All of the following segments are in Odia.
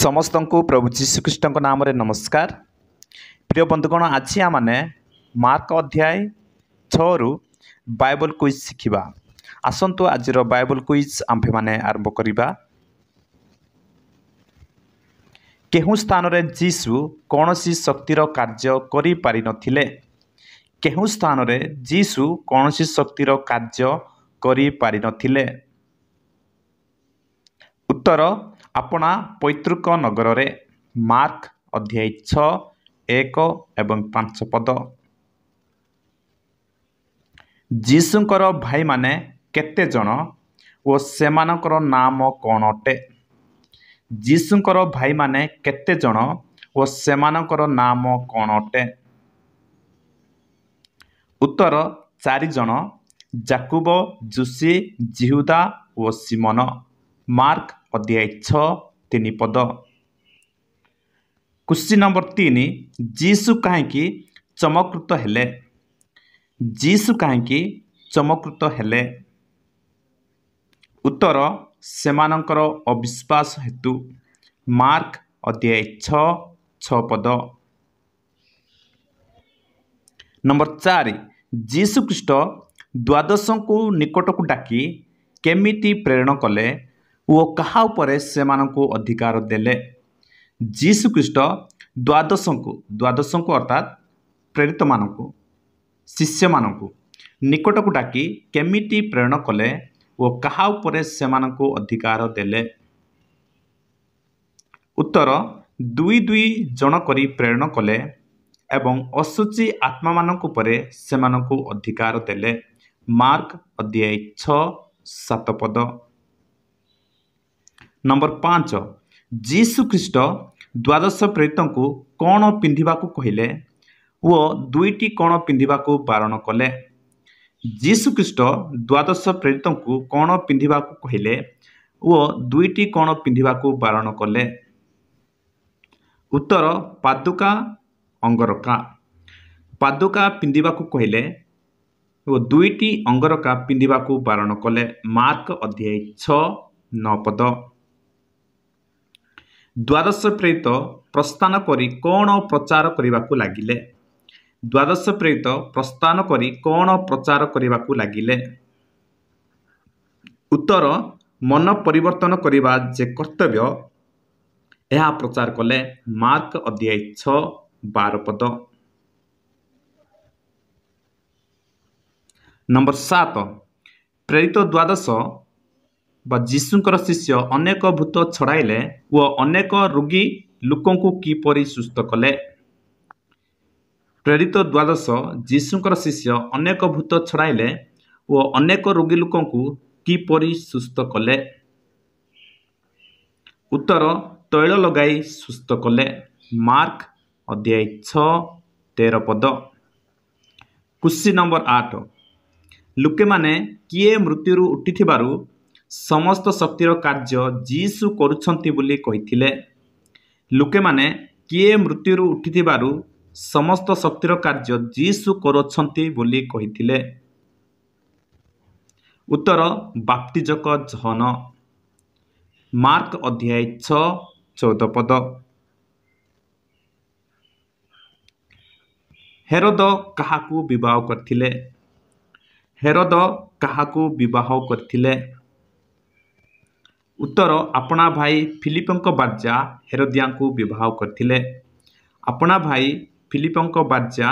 ସମସ୍ତଙ୍କୁ ପ୍ରଭୁ ଯୀଶୁଖ୍ରୀଷ୍ଟଙ୍କ ନାମରେ ନମସ୍କାର ପ୍ରିୟ ବନ୍ଧୁଗଣ ଆଜି ଆମମାନେ ମାର୍କ ଅଧ୍ୟାୟ ଛଅରୁ ବାଇବଲ କୁଇଜ୍ ଶିଖିବା ଆସନ୍ତୁ ଆଜିର ବାଇବଲ କୁଇଜ୍ ଆମ୍ଭେମାନେ ଆରମ୍ଭ କରିବା କେଉଁ ସ୍ଥାନରେ ଯୀଶୁ କୌଣସି ଶକ୍ତିର କାର୍ଯ୍ୟ କରିପାରିନଥିଲେ କେଉଁ ସ୍ଥାନରେ ଯୀଶୁ କୌଣସି ଶକ୍ତିର କାର୍ଯ୍ୟ କରିପାରିନଥିଲେ ଉତ୍ତର ଆପଣା ପୈତୃକ ନଗରରେ ମାର୍କ ଅଧ୍ୟାୟ ଛଅ ଏକ ଏବଂ ପାଞ୍ଚ ପଦ ଯୀଶୁଙ୍କର ଭାଇମାନେ କେତେଜଣ ଓ ସେମାନଙ୍କର ନାମ କ'ଣ ଅଟେ ଯୀଶୁଙ୍କର ଭାଇମାନେ କେତେଜଣ ଓ ସେମାନଙ୍କର ନାମ କ'ଣ ଅଟେ ଉତ୍ତର ଚାରିଜଣ ଜାକୁବ ଜୁସି ଜିହୁଦା ଓ ସିମନ ମାର୍କ ଅଧ୍ୟାୟ ଛଅ ତିନି ପଦ କୃଷି ନମ୍ବର ତିନି ଯୀଶୁ କାହିଁକି ଚମକୃତ ହେଲେ ଯୀଶୁ କାହିଁକି ଚମକୃତ ହେଲେ ଉତ୍ତର ସେମାନଙ୍କର ଅବିଶ୍ୱାସ ହେତୁ ମାର୍କ ଅଧ୍ୟାୟ ଛଅ ଛଅ ପଦ ନମ୍ବର ଚାରି ଯୀଶୁ ଖ୍ରୀଷ୍ଟ ଦ୍ୱାଦଶଙ୍କୁ ନିକଟକୁ ଡାକି କେମିତି ପ୍ରେରଣ କଲେ ଓ କାହା ଉପରେ ସେମାନଙ୍କୁ ଅଧିକାର ଦେଲେ ଯୀଶୁ ଖ୍ରୀଷ୍ଟ ଦ୍ୱାଦଶଙ୍କୁ ଦ୍ୱାଦଶଙ୍କୁ ଅର୍ଥାତ୍ ପ୍ରେରିତମାନଙ୍କୁ ଶିଷ୍ୟମାନଙ୍କୁ ନିକଟକୁ ଡାକି କେମିତି ପ୍ରେରଣ କଲେ ଓ କାହା ଉପରେ ସେମାନଙ୍କୁ ଅଧିକାର ଦେଲେ ଉତ୍ତର ଦୁଇ ଦୁଇ ଜଣ କରି ପ୍ରେରଣ କଲେ ଏବଂ ଅଶୁଚି ଆତ୍ମାମାନଙ୍କ ଉପରେ ସେମାନଙ୍କୁ ଅଧିକାର ଦେଲେ ମାର୍କ ଅଧ୍ୟାୟ ଛଅ ସାତ ପଦ ନମ୍ବର ପାଞ୍ଚ ଯୀଶୁ ଖ୍ରୀଷ୍ଟ ଦ୍ୱାଦଶ ପ୍ରେତଙ୍କୁ କ'ଣ ପିନ୍ଧିବାକୁ କହିଲେ ଓ ଦୁଇଟି କ'ଣ ପିନ୍ଧିବାକୁ ବାରଣ କଲେ ଯୀଶୁ ଖ୍ରୀଷ୍ଟ ଦ୍ୱାଦଶ ପ୍ରେରିତଙ୍କୁ କ'ଣ ପିନ୍ଧିବାକୁ କହିଲେ ଓ ଦୁଇଟି କ'ଣ ପିନ୍ଧିବାକୁ ବାରଣ କଲେ ଉତ୍ତର ପାଦୁକା ଅଙ୍ଗରକା ପାଦୁକା ପିନ୍ଧିବାକୁ କହିଲେ ଓ ଦୁଇଟି ଅଙ୍ଗରକା ପିନ୍ଧିବାକୁ ବାରଣ କଲେ ମାର୍କ ଅଧ୍ୟାୟ ଛଅ ନ ପଦ ଦ୍ୱାଦଶ ପ୍ରେରିତ ପ୍ରସ୍ଥାନ କରି କ'ଣ ପ୍ରଚାର କରିବାକୁ ଲାଗିଲେ ଦ୍ୱାଦଶ ପ୍ରେରିତ ପ୍ରସ୍ଥାନ କରି କ'ଣ ପ୍ରଚାର କରିବାକୁ ଲାଗିଲେ ଉତ୍ତର ମନ ପରିବର୍ତ୍ତନ କରିବା ଯେ କର୍ତ୍ତବ୍ୟ ଏହା ପ୍ରଚାର କଲେ ମାର୍କ ଅଧ୍ୟାୟ ଛଅ ବାର ପଦ ନମ୍ବର ସାତ ପ୍ରେରିତ ଦ୍ୱାଦଶ ବା ଯୀଶୁଙ୍କର ଶିଷ୍ୟ ଅନେକ ଭୂତ ଛଡ଼ାଇଲେ ଓ ଅନେକ ରୋଗୀ ଲୋକଙ୍କୁ କିପରି ସୁସ୍ଥ କଲେ ପ୍ରେରିତ ଦ୍ୱାଦଶ ଯୀଶୁଙ୍କର ଶିଷ୍ୟ ଅନେକ ଭୂତ ଛଡ଼ାଇଲେ ଓ ଅନେକ ରୋଗୀ ଲୋକଙ୍କୁ କିପରି ସୁସ୍ଥ କଲେ ଉତ୍ତର ତୈଳ ଲଗାଇ ସୁସ୍ଥ କଲେ ମାର୍କ ଅଧ୍ୟାୟ ଛଅ ତେର ପଦ କୃଷି ନମ୍ବର ଆଠ ଲୋକେମାନେ କିଏ ମୃତ୍ୟୁରୁ ଉଠିଥିବାରୁ ସମସ୍ତ ଶକ୍ତିର କାର୍ଯ୍ୟ ଯୀଶୁ କରୁଛନ୍ତି ବୋଲି କହିଥିଲେ ଲୋକେମାନେ କିଏ ମୃତ୍ୟୁରୁ ଉଠିଥିବାରୁ ସମସ୍ତ ଶକ୍ତିର କାର୍ଯ୍ୟ ଯୀଶୁ କରୁଛନ୍ତି ବୋଲି କହିଥିଲେ ଉତ୍ତର ବାପ୍ତିଜକ ଜହନ ମାର୍କ ଅଧ୍ୟାୟ ଛଅ ଚଉଦ ପଦ ହେରଦ କାହାକୁ ବିବାହ କରିଥିଲେ ହେରଦ କାହାକୁ ବିବାହ କରିଥିଲେ ଉତ୍ତର ଆପଣା ଭାଇ ଫିଲିପଙ୍କ ବାର୍ଯ୍ୟା ହେରୋଦିଆଙ୍କୁ ବିବାହ କରିଥିଲେ ଆପଣା ଭାଇ ଫିଲିପଙ୍କ ବାର୍ଯ୍ୟା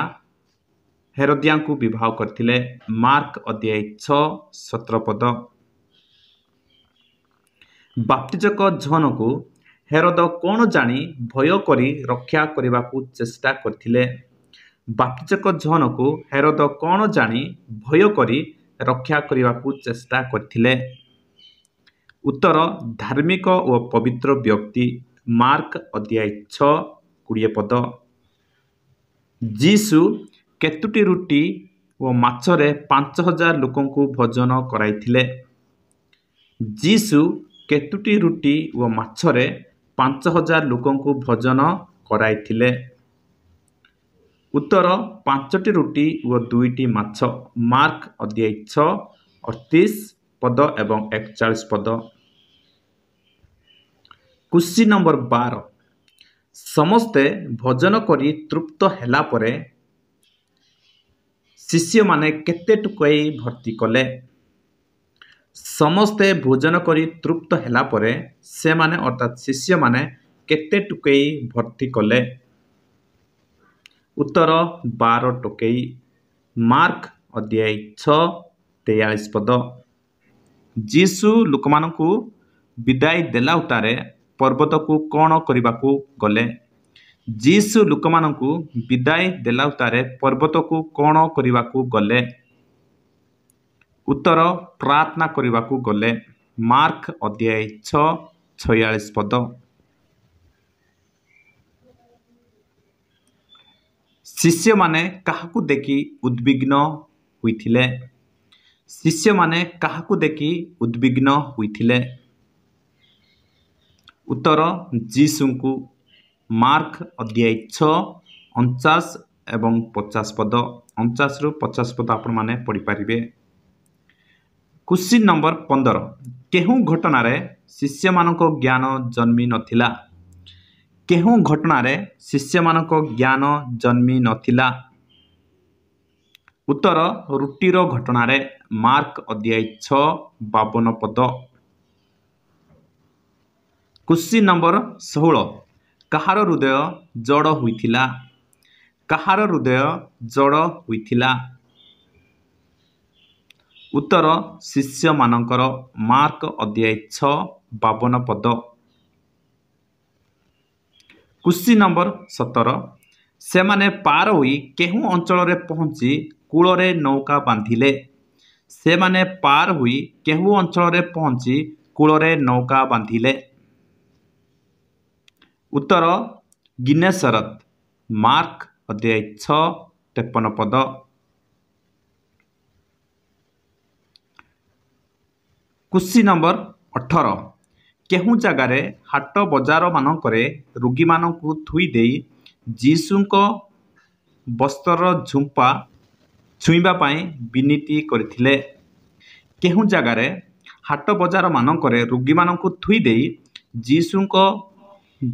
ହେରୋଦିଆଙ୍କୁ ବିବାହ କରିଥିଲେ ମାର୍କ ଅଧ୍ୟାୟ ଛଅ ସତ୍ରପଦ ବାପ୍ତିଜକ ଝନକୁ ହେରଦ କ'ଣ ଜାଣି ଭୟ କରି ରକ୍ଷା କରିବାକୁ ଚେଷ୍ଟା କରିଥିଲେ ବାପ୍ତିଜକ ଝନକୁ ହେରଦ କ'ଣ ଜାଣି ଭୟ କରି ରକ୍ଷା କରିବାକୁ ଚେଷ୍ଟା କରିଥିଲେ ଉତ୍ତର ଧାର୍ମିକ ଓ ପବିତ୍ର ବ୍ୟକ୍ତି ମାର୍କ ଅଧ୍ୟାୟ ଛଅ କୋଡ଼ିଏ ପଦ ଯୀଶୁ କେତୋଟି ରୁଟି ଓ ମାଛରେ ପାଞ୍ଚ ହଜାର ଲୋକଙ୍କୁ ଭୋଜନ କରାଇଥିଲେ ଯୀଶୁ କେତୋଟି ରୁଟି ଓ ମାଛରେ ପାଞ୍ଚ ହଜାର ଲୋକଙ୍କୁ ଭୋଜନ କରାଇଥିଲେ ଉତ୍ତର ପାଞ୍ଚଟି ରୁଟି ଓ ଦୁଇଟି ମାଛ ମାର୍କ ଅଧ୍ୟାୟ ଛଅ ଅଠତିଶ ପଦ ଏବଂ ଏକଚାଳିଶ ପଦ କୁଶ୍ଚି ନମ୍ବର ବାର ସମସ୍ତେ ଭୋଜନ କରି ତୃପ୍ତ ହେଲା ପରେ ଶିଷ୍ୟମାନେ କେତେ ଟୁକାଇ ଭର୍ତ୍ତି କଲେ ସମସ୍ତେ ଭୋଜନ କରି ତୃପ୍ତ ହେଲା ପରେ ସେମାନେ ଅର୍ଥାତ୍ ଶିଷ୍ୟମାନେ କେତେ ଟୁକେଇ ଭର୍ତ୍ତି କଲେ ଉତ୍ତର ବାର ଟୋକେଇ ମାର୍କ ଅଧ୍ୟାୟ ଛଅ ତେୟାଳିଶ ପଦ ଯୀଶୁ ଲୋକମାନଙ୍କୁ ବିଦାୟ ଦେଲା ଉତ୍ତାରେ ପର୍ବତକୁ କ'ଣ କରିବାକୁ ଗଲେ ଯୀଶୁ ଲୋକମାନଙ୍କୁ ବିଦାୟ ଦେଲା ଉତ୍ତାରେ ପର୍ବତକୁ କ'ଣ କରିବାକୁ ଗଲେ ଉତ୍ତର ପ୍ରାର୍ଥନା କରିବାକୁ ଗଲେ ମାର୍କ ଅଧ୍ୟାୟ ଛଅ ଛୟାଳିଶ ପଦ ଶିଷ୍ୟମାନେ କାହାକୁ ଦେଖି ଉଦ୍ବିଗ୍ନ ହୋଇଥିଲେ ଶିଷ୍ୟମାନେ କାହାକୁ ଦେଖି ଉଦ୍ବିଗ୍ନ ହୋଇଥିଲେ ଉତ୍ତର ଯୀଶୁଙ୍କୁ ମାର୍କ ଅଧ୍ୟାୟ ଛଅ ଅଣଚାଶ ଏବଂ ପଚାଶ ପଦ ଅଣଚାଶରୁ ପଚାଶ ପଦ ଆପଣମାନେ ପଢ଼ିପାରିବେ କୁଶ୍ଚିନ୍ ନମ୍ବର ପନ୍ଦର କେଉଁ ଘଟଣାରେ ଶିଷ୍ୟମାନଙ୍କ ଜ୍ଞାନ ଜନ୍ମି ନଥିଲା କେଉଁ ଘଟଣାରେ ଶିଷ୍ୟମାନଙ୍କ ଜ୍ଞାନ ଜନ୍ମି ନଥିଲା ଉତ୍ତର ରୁଟିର ଘଟଣାରେ ମାର୍କ ଅଧ୍ୟାୟ ଛଅ ବାବନ ପଦ କୃଷି ନମ୍ବର ଷୋହଳ କାହାର ହୃଦୟ ଜଡ଼ ହୋଇଥିଲା କାହାର ହୃଦୟ ଜଡ଼ ହୋଇଥିଲା ଉତ୍ତର ଶିଷ୍ୟମାନଙ୍କର ମାର୍କ ଅଧ୍ୟାୟ ଛଅ ବାବନ ପଦ କୃଷି ନମ୍ବର ସତର ସେମାନେ ପାର ହୋଇ କେଉଁ ଅଞ୍ଚଳରେ ପହଞ୍ଚି କୂଳରେ ନୌକା ବାନ୍ଧିଲେ ସେମାନେ ପାର ହୋଇ କେଉଁ ଅଞ୍ଚଳରେ ପହଞ୍ଚି କୂଳରେ ନୌକା ବାନ୍ଧିଲେ ଉତ୍ତର ଗିନେଶରତ ମାର୍କ ଅଧ୍ୟାୟ ଛଅ ତେପନ ପଦ କୃଷି ନମ୍ବର ଅଠର କେଉଁ ଜାଗାରେ ହାଟ ବଜାରମାନଙ୍କରେ ରୋଗୀମାନଙ୍କୁ ଥୋଇଦେଇ ଯୀଶୁଙ୍କ ବସ୍ତ୍ରର ଝୁମ୍ପା ଛୁଇଁବା ପାଇଁ ବିନୀତି କରିଥିଲେ କେଉଁ ଜାଗାରେ ହାଟ ବଜାରମାନଙ୍କରେ ରୋଗୀମାନଙ୍କୁ ଥୋଇଦେଇ ଯୀଶୁଙ୍କ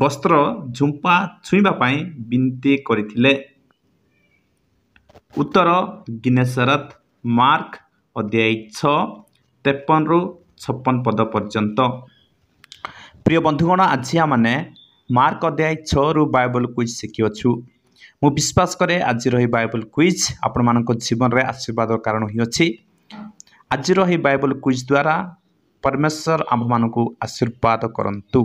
ବସ୍ତ୍ର ଝୁମ୍ପା ଛୁଇଁବା ପାଇଁ ବିନୀତି କରିଥିଲେ ଉତ୍ତର ଗିନେଶରଥ ମାର୍କ ଅଧ୍ୟାୟ ଛଅ ତେପନରୁ ଛପନ ପଦ ପର୍ଯ୍ୟନ୍ତ ପ୍ରିୟ ବନ୍ଧୁଗଣ ଆଜି ଆମମାନେ ମାର୍କ ଅଧ୍ୟାୟ ଛଅରୁ ବାଇବଲ୍କୁ ଶିଖିଅଛୁ ମୁଁ ବିଶ୍ୱାସ କରେ ଆଜିର ଏହି ବାଇବଲ୍ କୁଇଜ୍ ଆପଣମାନଙ୍କ ଜୀବନରେ ଆଶୀର୍ବାଦର କାରଣ ହୋଇଅଛି ଆଜିର ଏହି ବାଇବଲ୍ କୁଇଜ୍ ଦ୍ୱାରା ପରମେଶ୍ୱର ଆମ୍ଭମାନଙ୍କୁ ଆଶୀର୍ବାଦ କରନ୍ତୁ